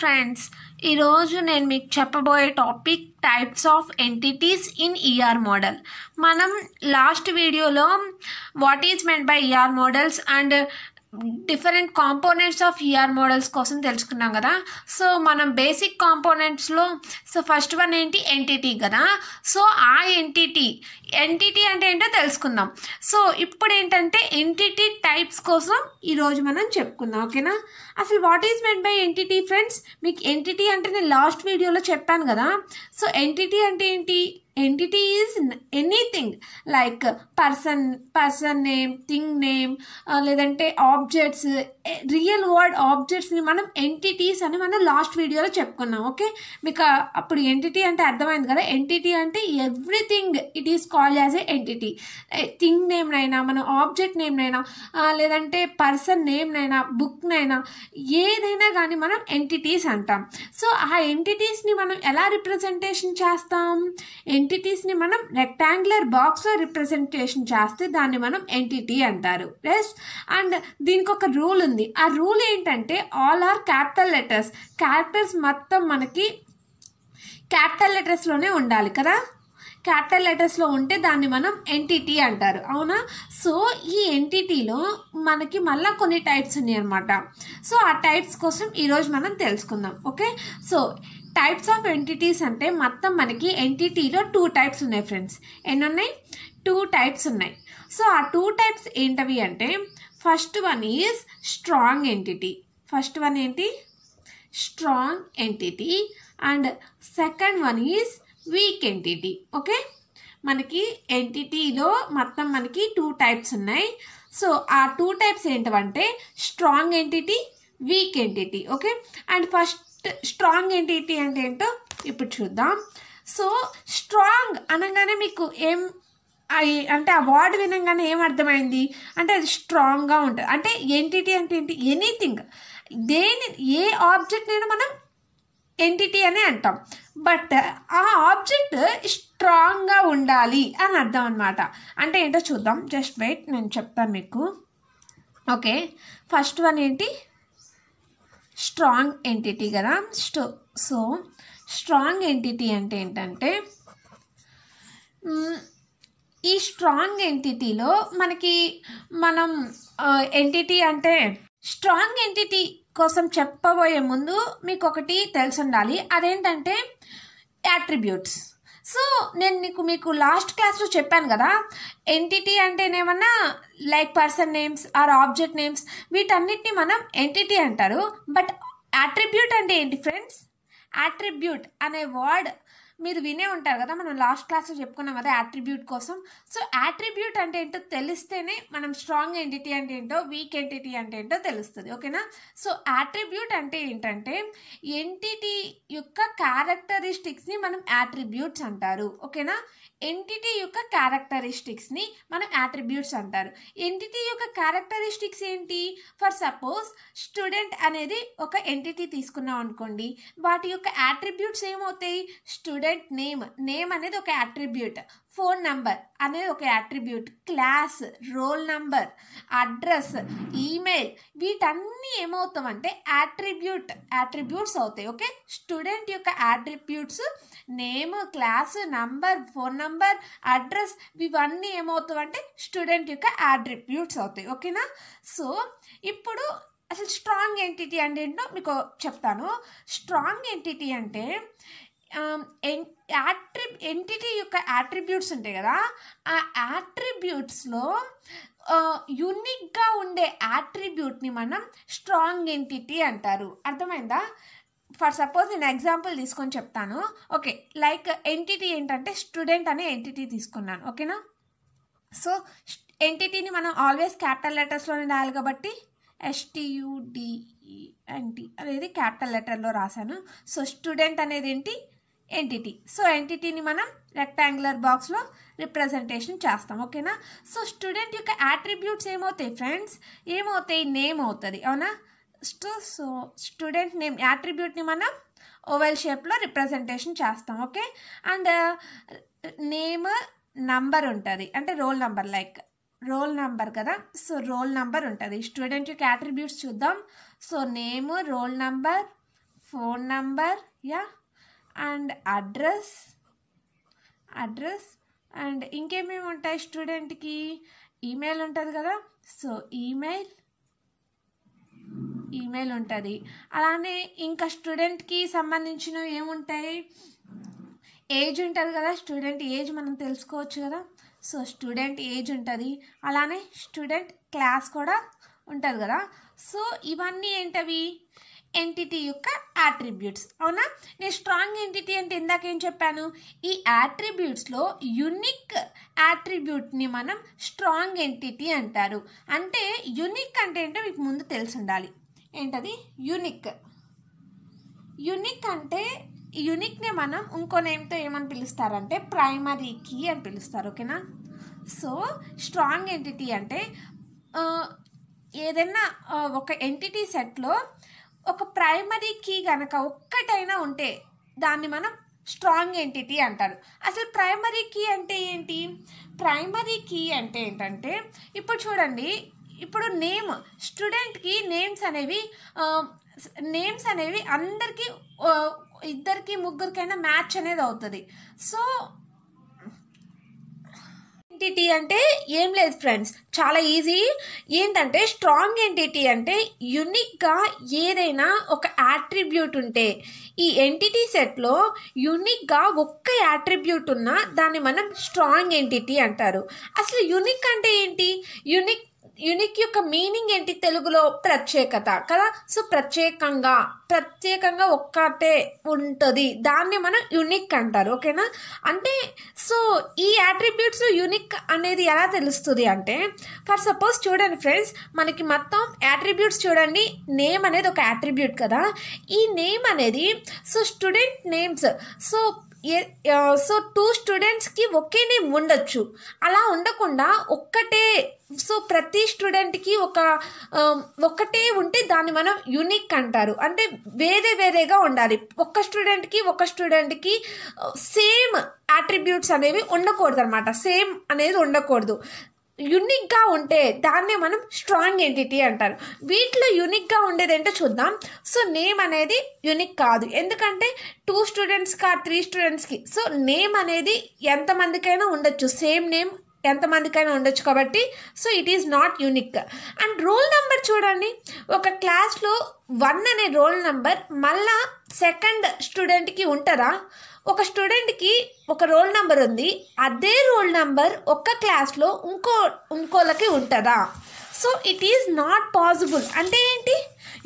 friends ఈరోజు నేను మీకు చెప్పబోయే topic types of entities in ER model మనం లాస్ట్ వీడియోలో what is meant by ER models and different components of ER models కోసం తెలుసుకున్నాం కదా సో మనం బేసిక్ కాంపోనెంట్స్లో సో ఫస్ట్ వన్ ఏంటి ఎంటిటీ కదా సో ఆ ఎంటిటీ ఎంటిటీ అంటే ఏంటో తెలుసుకుందాం సో ఇప్పుడు ఏంటంటే ఎంటిటీ టైప్స్ కోసం ఈరోజు మనం చెప్పుకుందాం ఓకేనా అసలు what is meant by entity friends మీకు ఎంటిటీ అంటే నేను లాస్ట్ వీడియోలో చెప్పాను కదా సో ఎంటిటీ అంటే ఏంటి entity is anything like person person name thing name లేదంటే ఆబ్జెక్ట్స్ రియల్ వరల్డ్ ఆబ్జెక్ట్స్ని మనం ఎంటిటీస్ అని మనం లాస్ట్ వీడియోలో చెప్పుకున్నాం ఓకే మీకు అప్పుడు ఎంటిటీ అంటే అర్థమైంది కదా ఎంటిటీ అంటే everything it is call as a entity thing నేమ్నైనా మన ఆబ్జెక్ట్ నేమ్నైనా లేదంటే పర్సన్ నేమ్నైనా బుక్నైనా ఏదైనా కానీ మనం ఎంటిటీస్ అంటాం సో ఆ ఎంటిటీస్ని మనం ఎలా రిప్రజెంటేషన్ చేస్తాం ఎంటిటీస్ని మనం రెక్టాంగులర్ బాక్స్లో రిప్రజెంటేషన్ చేస్తే దాన్ని మనం ఎంటిటీ అంటారు ఎస్ అండ్ దీనికి ఒక రూల్ ఉంటుంది ఆ రూల్ ఏంటంటే all are capital letters characters మొత్తం మనకి క్యాపిటల్ లెటర్స్లోనే ఉండాలి కదా క్యాపిటల్ లెటర్స్లో ఉంటే దాన్ని మనం ఎన్టీటీ అంటారు అవునా సో ఈ ఎన్టీటీలో మనకి మళ్ళీ కొన్ని టైప్స్ ఉన్నాయి అనమాట సో ఆ టైప్స్ కోసం ఈరోజు మనం తెలుసుకుందాం okay so types of entities అంటే మొత్తం మనకి ఎంటిటీలో టూ టైప్స్ ఉన్నాయి ఫ్రెండ్స్ ఎన్ని ఉన్నాయి టూ టైప్స్ ఉన్నాయి సో ఆ టూ టైప్స్ ఏంటవి అంటే first one is strong entity first one ఏంటి strong entity and second one is weak entity okay మనకి ఎంటిటీలో మొత్తం మనకి టూ టైప్స్ ఉన్నాయి సో ఆ టూ టైప్స్ ఏంటంటే strong entity weak entity okay and first strong entity అంటే ఏంటో ఇప్పుడు చూద్దాం సో స్ట్రాంగ్ అనగానే మీకు ఏం అవి అంటే ఆ వర్డ్ వినంగానే ఏమర్థమైంది అంటే అది స్ట్రాంగ్గా ఉంటుంది అంటే ఎంటిటీ అంటే ఏంటి ఎనీథింగ్ దేని ఏ ఆబ్జెక్ట్ నేను మనం ఎంటిటీ అనే అంటాం బట్ ఆ ఆబ్జెక్ట్ స్ట్రాంగ్గా ఉండాలి అని అర్థం అనమాట అంటే ఏంటో చూద్దాం జస్ట్ వెయిట్ నేను చెప్తాను మీకు ఓకే ఫస్ట్ వన్ ఏంటి స్ట్రాంగ్ ఎంటిటీ కదా స్టో సో స్ట్రాంగ్ ఎంటిటీ అంటే ఏంటంటే ఈ స్ట్రాంగ్ ఎంటిటీలో మనకి మనం ఎంటిటీ అంటే స్ట్రాంగ్ ఎంటిటీ కోసం చెప్పబోయే ముందు మీకు ఒకటి తెలిసి ఉండాలి అదేంటంటే యాట్రిబ్యూట్స్ సో నేను నీకు మీకు లాస్ట్ క్లాస్లో చెప్పాను కదా ఎంటిటీ అంటేనేమన్నా like person names or object names వీటన్నిటిని మనం ఎంటిటీ అంటారు బట్ యాట్రిబ్యూట్ అంటే ఏంటి ఫ్రెండ్స్ యాట్రిబ్యూట్ అనే వర్డ్ మీరు వినే ఉంటారు కదా మనం లాస్ట్ క్లాస్లో చెప్పుకున్నాం కదా యాట్రిబ్యూట్ కోసం సో యాట్రిబ్యూట్ అంటే ఏంటో తెలిస్తేనే మనం స్ట్రాంగ్ ఎంటిటీ అంటే ఏంటో వీక్ ఎంటిటీ అంటే ఏంటో తెలుస్తుంది ఓకేనా సో యాట్రిబ్యూట్ అంటే ఏంటంటే ఎంటిటీ యొక్క క్యారెక్టరిస్టిక్స్ని మనం యాట్రిబ్యూట్స్ అంటారు ఓకేనా ఎంటిటీ యొక్క క్యారెక్టరిస్టిక్స్ని మనం యాట్రిబ్యూట్స్ అంటారు ఎంటిటీ యొక్క క్యారెక్టరిస్టిక్స్ ఏంటి ఫర్ సపోజ్ స్టూడెంట్ అనేది ఒక ఎంటిటీ తీసుకున్నాం అనుకోండి వాటి యొక్క యాట్రిబ్యూట్స్ ఏమవుతాయి స్టూడెంట్ స్టూడెంట్ నేమ్ నేమ్ అనేది ఒక అట్రిబ్యూట్ ఫోన్ నంబర్ అనేది ఒక attribute class roll number address email వీటన్నీ ఏమవుతామంటే అట్రిబ్యూట్ అట్రిబ్యూట్స్ అవుతాయి ఓకే స్టూడెంట్ యొక్క attributes name class number phone number address ఇవన్నీ ఏమవుతామంటే స్టూడెంట్ యొక్క అట్రిబ్యూట్స్ అవుతాయి ఓకేనా సో ఇప్పుడు అసలు స్ట్రాంగ్ ఎంటిటీ అంటే ఏంటో మీకు చెప్తాను స్ట్రాంగ్ ఎంటిటీ అంటే యాట్రి um, ఎంటిటీ యొక్క యాట్రిబ్యూట్స్ ఉంటాయి కదా ఆ యాట్రిబ్యూట్స్లో యునిక్గా ఉండే యాట్రిబ్యూట్ని మనం స్ట్రాంగ్ ఎంటిటీ అంటారు అర్థమైందా ఫర్ సపోజ్ నేను ఎగ్జాంపుల్ తీసుకొని చెప్తాను ఓకే లైక్ ఎంటిటీ ఏంటంటే స్టూడెంట్ అనే ఎంటిటీ తీసుకున్నాను ఓకేనా సో ఎంటిటీని మనం ఆల్వేస్ క్యాపిటల్ లెటర్స్లోనే రాయాలి కాబట్టి ఎస్టీయుడిఎన్టీ అనేది క్యాపిటల్ లెటర్లో రాశాను సో స్టూడెంట్ అనేది ఏంటి ఎంటిటీ సో ఎంటిటీని మనం రెక్టాంగులర్ బాక్స్లో రిప్రజెంటేషన్ చేస్తాం ఓకేనా సో స్టూడెంట్ యొక్క యాట్రిబ్యూట్స్ ఏమవుతాయి ఫ్రెండ్స్ ఏమవుతాయి నేమ్ అవుతుంది అవునా సో స్టూడెంట్ నేమ్ యాట్రిబ్యూట్ని మనం ఓవెల్ షేప్లో రిప్రజెంటేషన్ చేస్తాం ఓకే అండ్ నేమ్ నంబర్ ఉంటుంది అంటే roll number like roll number కదా సో రోల్ నంబర్ ఉంటుంది స్టూడెంట్ యొక్క యాట్రిబ్యూట్స్ చూద్దాం so name roll number phone number yeah and address address and ఇంకేమేమి ఉంటాయి స్టూడెంట్కి ఈమెయిల్ ఉంటుంది కదా సో ఈమెయిల్ ఈమెయిల్ ఉంటుంది అలానే ఇంకా స్టూడెంట్కి సంబంధించినవి ఏముంటాయి ఏజ్ ఉంటుంది కదా స్టూడెంట్ ఏజ్ మనం తెలుసుకోవచ్చు కదా సో స్టూడెంట్ ఏజ్ ఉంటుంది అలానే స్టూడెంట్ క్లాస్ కూడా ఉంటుంది కదా సో ఇవన్నీ ఏంటవి ఎంటిటీ యొక్క యాట్రిబ్యూట్స్ అవునా నేను స్ట్రాంగ్ ఎంటిటీ అంటే ఇందాక ఏం చెప్పాను ఈ యాట్రిబ్యూట్స్లో యునిక్ యాట్రిబ్యూట్ని మనం స్ట్రాంగ్ ఎంటిటీ అంటారు అంటే యునిక్ అంటే ఏంటో మీకు ముందు తెలిసి ఉండాలి ఏంటది యునిక్ యునిక్ అంటే యునిక్ని మనం ఇంకో నేమ్తో ఏమని పిలుస్తారంటే ప్రైమరీ కీ అని పిలుస్తారు ఓకేనా సో స్ట్రాంగ్ ఎంటిటీ అంటే ఏదైనా ఒక ఎంటిటీ సెట్లో ఒక ప్రైమరీ కీ గనక ఒక్కటైనా ఉంటే దాన్ని మనం స్ట్రాంగ్ ఎంటిటీ అంటారు అసలు ప్రైమరీ కీ అంటే ఏంటి ప్రైమరీ కీ అంటే ఏంటంటే ఇప్పుడు చూడండి ఇప్పుడు నేమ్ స్టూడెంట్కి నేమ్స్ అనేవి నేమ్స్ అనేవి అందరికీ ఇద్దరికి ముగ్గురికైనా మ్యాచ్ అనేది అవుతుంది సో ఎంటిటీ అంటే ఏం లేదు ఫ్రెండ్స్ చాలా ఈజీ ఏంటంటే స్ట్రాంగ్ ఎంటిటీ అంటే యునిక్గా ఏదైనా ఒక యాట్రిబ్యూట్ ఉంటే ఈ ఎంటిటీ సెట్లో యునిక్గా ఒక్క యాట్రిబ్యూట్ ఉన్న దాన్ని మనం స్ట్రాంగ్ ఎంటిటీ అంటారు అసలు యునిక్ అంటే ఏంటి యునిక్ యునిక్ యొక్క మీనింగ్ ఏంటి తెలుగులో ప్రత్యేకత కదా సో ప్రత్యేకంగా ప్రత్యేకంగా ఒక్కటే ఉంటుంది దాన్ని మనం యునిక్ అంటారు ఓకేనా అంటే సో ఈ యాట్రిబ్యూట్స్ యునిక్ అనేది ఎలా తెలుస్తుంది అంటే ఫర్ సపోజ్ చూడండి ఫ్రెండ్స్ మనకి మొత్తం యాట్రిబ్యూట్స్ చూడండి నేమ్ అనేది ఒక యాట్రిబ్యూట్ కదా ఈ నేమ్ అనేది so student names so so two స్టూడెంట్స్కి ఒకే నేమ్ ఉండొచ్చు అలా ఉండకుండా ఒక్కటే సో ప్రతి స్టూడెంట్కి ఒక ఒకటే ఉంటే దాన్ని మనం యూనిక్ అంటారు అంటే వేరే వేరేగా ఉండాలి ఒక్క స్టూడెంట్కి ఒక స్టూడెంట్కి సేమ్ యాట్రిబ్యూట్స్ అనేవి ఉండకూడదు అనమాట సేమ్ అనేది ఉండకూడదు యునిక్గా ఉంటే దాన్నే మనం స్ట్రాంగ్ ఎంటిటీ అంటారు వీటిలో యునిక్గా ఏంటో చూద్దాం సో నేమ్ అనేది యునిక్ కాదు ఎందుకంటే టూ స్టూడెంట్స్కి ఆ త్రీ స్టూడెంట్స్కి సో నేమ్ అనేది ఎంతమందికైనా ఉండొచ్చు సేమ్ నేమ్ ఎంతమందికైనా ఉండొచ్చు కాబట్టి so it is not unique and roll number చూడండి ఒక క్లాస్లో వన్ అనే రోల్ నెంబర్ మళ్ళా సెకండ్ స్టూడెంట్కి ఉంటుందా ఒక స్టూడెంట్కి ఒక రోల్ నెంబర్ ఉంది అదే రోల్ నెంబర్ ఒక్క క్లాస్లో ఇంకో ఇంకోళ్ళకి ఉంటుందా so it is not possible అంటే ఏంటి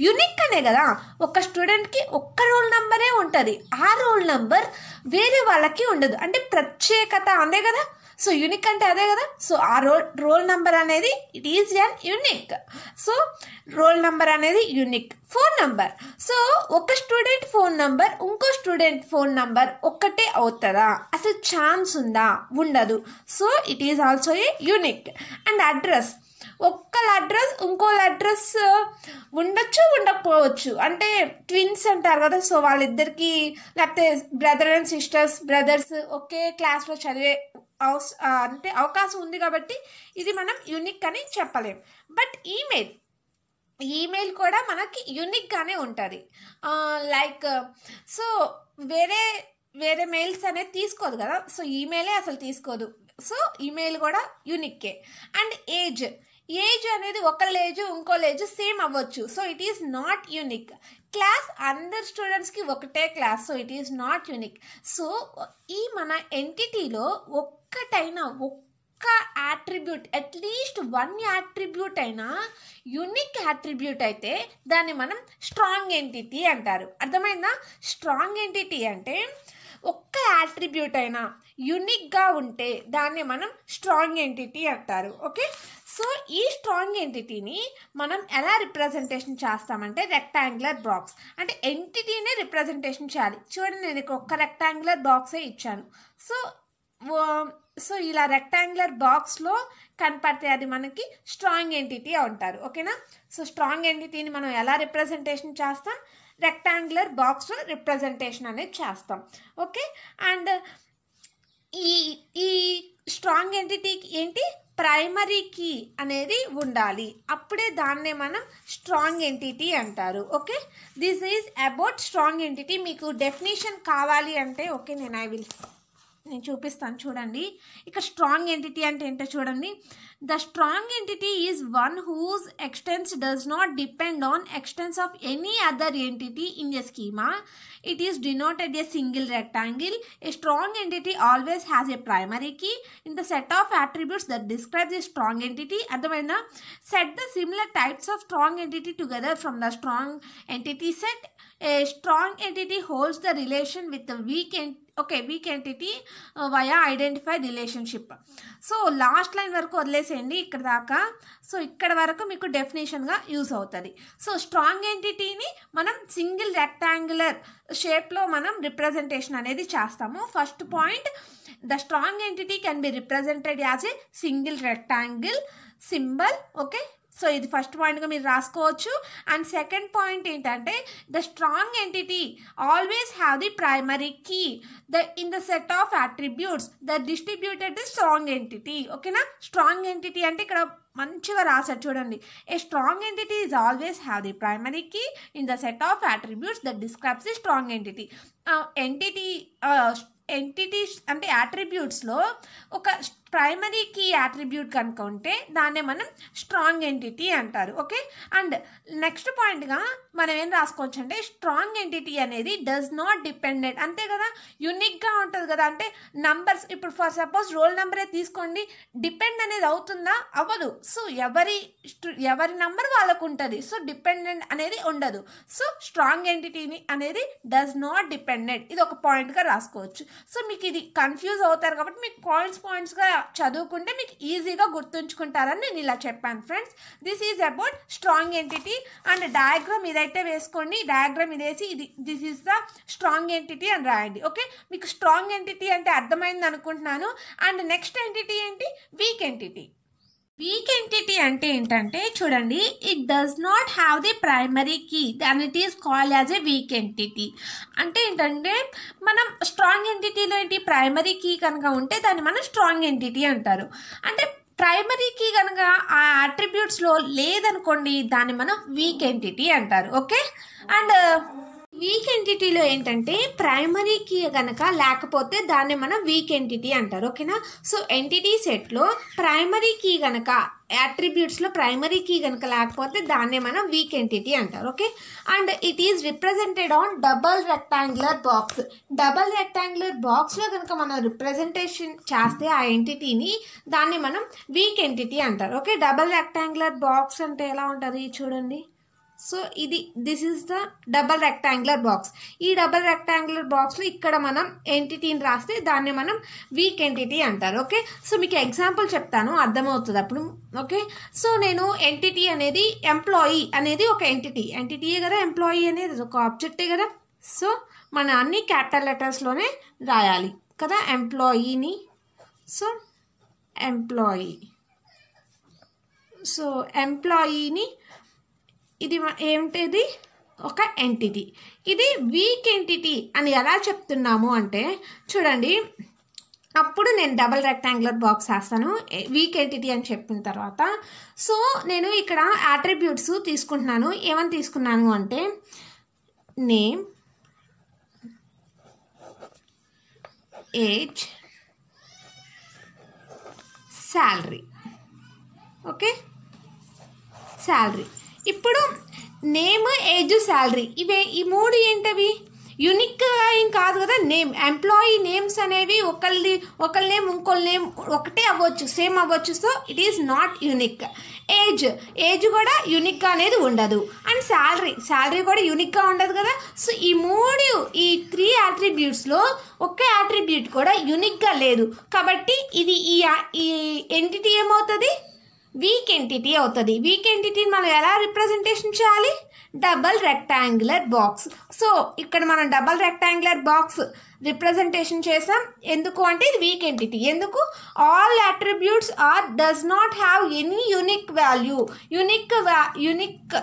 యునిక్ అనే కదా ఒక స్టూడెంట్కి ఒక్క రోల్ నెంబరే ఉంటుంది ఆ రోల్ నెంబర్ వేరే వాళ్ళకి ఉండదు అంటే ప్రత్యేకత అందే కదా సో యూనిక్ అంటే అదే కదా సో ఆ రోల్ రోల్ నంబర్ అనేది it is an unique so roll number అనేది యూనిక్ ఫోన్ నంబర్ సో ఒక స్టూడెంట్ ఫోన్ నంబర్ ఇంకో స్టూడెంట్ ఫోన్ నంబర్ ఒక్కటే అవుతుందా అసలు ఛాన్స్ ఉందా ఉండదు so it is also a unique and address ఒక్కళ్ళ అడ్రస్ ఇంకోళ్ళ అడ్రస్ uh, ఉండొచ్చు ఉండకపోవచ్చు అంటే ట్విన్స్ అంటారు కదా సో వాళ్ళిద్దరికీ లేకపోతే బ్రదర్ అండ్ సిస్టర్స్ బ్రదర్స్ ఒకే క్లాస్లో చదివే అంటే అవకాశం ఉంది కాబట్టి ఇది మనం యూనిక్ అని చెప్పలేం బట్ ఈమెయిల్ ఈమెయిల్ కూడా మనకి యూనిక్గానే ఉంటుంది లైక్ సో వేరే వేరే మెయిల్స్ అనేది తీసుకోదు కదా సో ఈమెయిలే అసలు తీసుకోదు సో ఈమెయిల్ కూడా యూనిక్కే అండ్ ఏజ్ ఏజ్ అనేది ఒకళ్ళ ఏజ్ ఇంకో ఏజ్ సేమ్ అవ్వచ్చు so it is not unique class అందరు స్టూడెంట్స్కి ఒకటే class so it is not unique so ఈ మన ఎంటిటీలో ఒక్కటైనా ఒక్క యాట్రిబ్యూట్ అట్లీస్ట్ వన్ యాట్రిబ్యూట్ అయినా యునిక్ యాట్రిబ్యూట్ అయితే దాన్ని మనం స్ట్రాంగ్ ఎంటిటీ అంటారు అర్థమైందా స్ట్రాంగ్ ఎంటిటీ అంటే ఒక్క యాట్రిబ్యూట్ అయినా యునిక్గా ఉంటే దాన్ని మనం స్ట్రాంగ్ ఎంటిటీ అంటారు ఓకే సో ఈ స్ట్రాంగ్ ఎంటిటీని మనం ఎలా రిప్రజెంటేషన్ చేస్తామంటే రెక్టాంగులర్ బాక్స్ అంటే ఎంటిటీనే రిప్రజెంటేషన్ చేయాలి చూడండి నేను ఒక్క రెక్టాంగులర్ బాక్సే ఇచ్చాను సో సో ఇలా రెక్టాంగులర్ బాక్స్లో కనపడితే అది మనకి స్ట్రాంగ్ ఎంటిటీ అంటారు ఓకేనా సో స్ట్రాంగ్ ఎంటిటీని మనం ఎలా రిప్రజెంటేషన్ చేస్తాం రెక్టాంగులర్ బాక్స్లో రిప్రజెంటేషన్ అనేది చేస్తాం ఓకే అండ్ ఈ ఈ స్ట్రాంగ్ ఎంటిటీకి ఏంటి ప్రైమరీ కీ అనేది ఉండాలి అప్పుడే దాన్నే మనం స్ట్రాంగ్ ఎంటిటీ అంటారు okay this is about strong entity మీకు డెఫినేషన్ కావాలి అంటే ఓకే నేను ఐ విల్ నేను చూపిస్తాను చూడండి ఇక స్ట్రాంగ్ ఎంటిటీ అంటే ఏంటో చూడండి the strong entity is one whose existence does not depend on existence of any other entity in a schema it is denoted a single rectangle a strong entity always has a primary key in the set of attributes that describe the strong entity అర్థమైందా set the similar types of strong entity together from the strong entity set a strong entity holds the relation with weak entity okay weak entity via identify relationship so last line వరకు వదిలేసేయండి ఇక్కడ దాకా so ఇక్కడ వరకు మీకు డెఫినేషన్గా use అవుతుంది so strong ఎంటిటీని మనం సింగిల్ రెక్టాంగులర్ షేప్లో మనం రిప్రజెంటేషన్ అనేది చేస్తాము first point the strong entity can be represented as a single rectangle symbol okay so ఇది ఫస్ట్ పాయింట్గా మీరు రాసుకోవచ్చు అండ్ సెకండ్ పాయింట్ ఏంటంటే the strong entity always have the primary key the in the set of attributes the distributed the strong entity ఓకేనా strong entity అంటే ఇక్కడ మంచిగా రాశారు చూడండి a strong entity is always have the primary key in the set of attributes the describes the strong entity entity entities అంటే అట్రిబ్యూట్స్లో ఒక primary key attribute కనుక ఉంటే దాన్నే మనం స్ట్రాంగ్ ఎంటిటీ అంటారు ఓకే అండ్ నెక్స్ట్ పాయింట్గా మనం ఏం రాసుకోవచ్చు అంటే స్ట్రాంగ్ ఎంటిటీ అనేది డస్ నాట్ డిపెండెడ్ అంతే కదా యునిక్గా ఉంటుంది కదా అంటే నంబర్స్ ఇప్పుడు ఫర్ సపోజ్ రోల్ నెంబరే తీసుకోండి డిపెండ్ అనేది అవుతుందా అవ్వదు సో ఎవరి ఎవరి నంబర్ వాళ్ళకు ఉంటుంది సో డిపెండెంట్ అనేది ఉండదు సో స్ట్రాంగ్ ఎంటిటీని అనేది డస్ నాట్ డిపెండెడ్ ఇది ఒక పాయింట్గా రాసుకోవచ్చు సో మీకు ఇది కన్ఫ్యూజ్ అవుతారు కాబట్టి మీకు పాయింట్స్ పాయింట్స్గా చదువుకుంటే మీకు ఈజీగా గుర్తుంచుకుంటారని నేను ఇలా చెప్పాను friends this is about strong entity and diagram ఇదైతే వేసుకోండి డయాగ్రామ్ ఇదేసి ఇది this is the strong entity అని రాయండి ఓకే మీకు స్ట్రాంగ్ ఎంటిటీ అంటే అర్థమైంది అనుకుంటున్నాను అండ్ నెక్స్ట్ ఎంటిటీ ఏంటి వీక్ ఎంటిటీ వీక్ ఎంటిటీ అంటే ఏంటంటే చూడండి it does not have the primary key than it is call as a weak entity అంటే ఏంటంటే మనం స్ట్రాంగ్ ఎంటిటీలో ఏంటి ప్రైమరీ కీ కనుక ఉంటే దాన్ని మనం స్ట్రాంగ్ ఎంటిటీ అంటారు అంటే ప్రైమరీ కీ కనుక ఆ అట్రిబ్యూట్స్లో లేదనుకోండి దాన్ని మనం వీక్ ఎంటిటీ అంటారు ఓకే అండ్ వీక్ ఎంటిటీలో ఏంటంటే ప్రైమరీ కీ కనుక లేకపోతే దాన్ని మనం వీక్ ఎంటిటీ అంటారు ఓకేనా సో ఎంటిటీ సెట్లో ప్రైమరీ కీ కనుక యాట్రిబ్యూట్స్లో ప్రైమరీ కీ కనుక లేకపోతే దాన్ని మనం వీక్ ఎంటిటీ అంటారు okay and it is represented on double rectangular box double rectangular బాక్స్లో కనుక మనం రిప్రజెంటేషన్ చేస్తే ఆ ఎంటిటీని దాన్ని మనం వీక్ ఎంటిటీ అంటారు ఓకే డబల్ రెక్టాంగులర్ బాక్స్ అంటే ఎలా ఉంటుంది చూడండి సో ఇది this is the double rectangular box ఈ డబల్ రెక్టాంగులర్ బాక్స్లో ఇక్కడ మనం ఎంటిటీని రాస్తే దాన్ని మనం వీక్ ఎంటిటీ అంటారు ఓకే సో మీకు ఎగ్జాంపుల్ చెప్తాను అర్థమవుతుంది అప్పుడు ఓకే సో నేను ఎంటిటీ అనేది ఎంప్లాయీ అనేది ఒక ఎంటిటీ ఎంటిటీయే కదా ఎంప్లాయీ అనేది ఒక ఆబ్జెక్టే కదా సో మన అన్ని క్యాపిటల్ లెటర్స్లోనే రాయాలి కదా ఎంప్లాయీని సో ఎంప్లాయీ సో ఎంప్లాయీని ఇది ఏంటిది ఒక ఎంటిటీ ఇది వీక్ ఎంటిటీ అని ఎలా చెప్తున్నాము అంటే చూడండి అప్పుడు నేను డబల్ రెక్టాంగులర్ బాక్స్ వేస్తాను వీక్ ఎంటిటీ అని చెప్పిన తర్వాత సో నేను ఇక్కడ యాట్రిబ్యూట్స్ తీసుకుంటున్నాను ఏమని తీసుకున్నాను అంటే name age salary okay salary ఇప్పుడు నేమ్ ఏజ్ శాలరీ ఇవే ఈ మూడు ఏంటవి యునిక్గా ఏం కాదు కదా నేమ్ ఎంప్లాయీ నేమ్స్ అనేవి ఒకళ్ళది ఒకళ్ళ నేమ్ ఇంకొక నేమ్ ఒకటే అవ్వచ్చు సేమ్ అవ్వచ్చు so it is not unique age age కూడా యునిక్ అనేది ఉండదు అండ్ శాలరీ శాలరీ కూడా యునిక్గా ఉండదు కదా సో ఈ మూడు ఈ త్రీ యాట్రిబ్యూట్స్లో ఒకే యాట్రిబ్యూట్ కూడా యునిక్గా లేదు కాబట్టి ఇది ఈ ఎంటిటీ ఏమవుతుంది వీక్ ఎంటిటీ అవుతుంది వీక్ ఎంటిటీని మనం ఎలా రిప్రజెంటేషన్ చేయాలి డబల్ రెక్టాంగులర్ బాక్స్ సో ఇక్కడ మనం డబల్ రెక్టాంగులర్ బాక్స్ రిప్రజెంటేషన్ చేసాం ఎందుకు అంటే ఇది వీక్ ఎంటిటీ ఎందుకు all attributes are does not have any unique value unique unique unique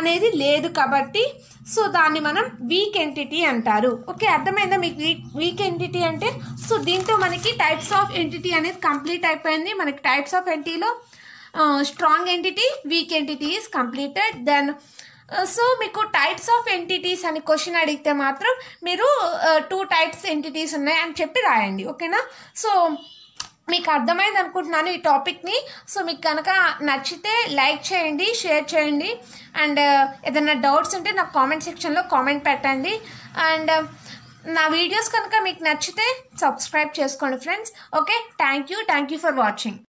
అనేది లేదు కాబట్టి సో దాన్ని మనం వీక్ ఎంటిటీ అంటారు ఓకే అర్థమైందా మీకు వీక్ వీక్ ఎంటిటీ అంటే సో దీంతో మనకి టైప్స్ ఆఫ్ ఎంటిటీ అనేది కంప్లీట్ అయిపోయింది మనకి టైప్స్ ఆఫ్ ఎంటిటీలో strong entity weak entity is completed then so మీకు టైప్స్ ఆఫ్ ఎంటిటీస్ అని క్వశ్చన్ అడిగితే మాత్రం మీరు టూ టైప్స్ ఎంటిటీస్ ఉన్నాయి అని చెప్పి రాయండి ఓకేనా సో మీకు అర్థమైంది అనుకుంటున్నాను ఈ టాపిక్ని సో మీకు కనుక నచ్చితే లైక్ చేయండి షేర్ చేయండి అండ్ uh, ఏదైనా డౌట్స్ ఉంటే నాకు కామెంట్ సెక్షన్లో కామెంట్ పెట్టండి అండ్ uh, నా వీడియోస్ కనుక మీకు నచ్చితే సబ్స్క్రైబ్ చేసుకోండి friends okay thank you thank you for watching